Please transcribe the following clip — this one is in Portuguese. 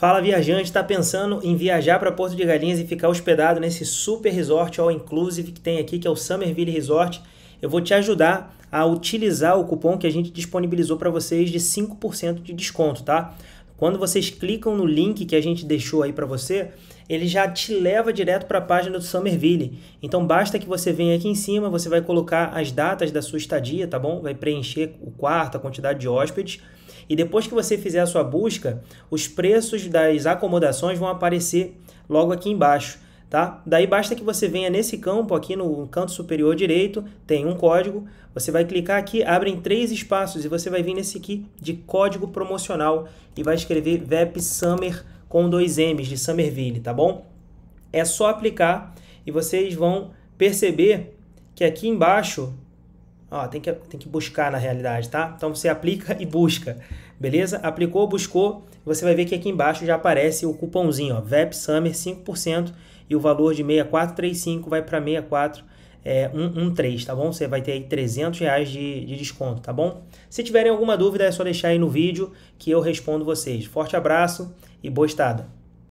Fala viajante, está pensando em viajar para Porto de Galinhas e ficar hospedado nesse super resort all inclusive que tem aqui, que é o Summerville Resort. Eu vou te ajudar a utilizar o cupom que a gente disponibilizou para vocês de 5% de desconto, tá? Quando vocês clicam no link que a gente deixou aí para você, ele já te leva direto para a página do Summerville. Então basta que você venha aqui em cima, você vai colocar as datas da sua estadia, tá bom? Vai preencher o quarto, a quantidade de hóspedes. E depois que você fizer a sua busca, os preços das acomodações vão aparecer logo aqui embaixo tá? Daí basta que você venha nesse campo aqui no canto superior direito, tem um código, você vai clicar aqui, abrem três espaços e você vai vir nesse aqui de código promocional e vai escrever VEP Summer com dois M's de Summerville, tá bom? É só aplicar e vocês vão perceber que aqui embaixo Ó, tem que, tem que buscar na realidade, tá? Então você aplica e busca, beleza? Aplicou, buscou, você vai ver que aqui embaixo já aparece o cupomzinho, ó, VEP Summer 5%, e o valor de 6435 vai para 6413, é, tá bom? Você vai ter aí 300 reais de, de desconto, tá bom? Se tiverem alguma dúvida é só deixar aí no vídeo que eu respondo vocês. Forte abraço e boa estada!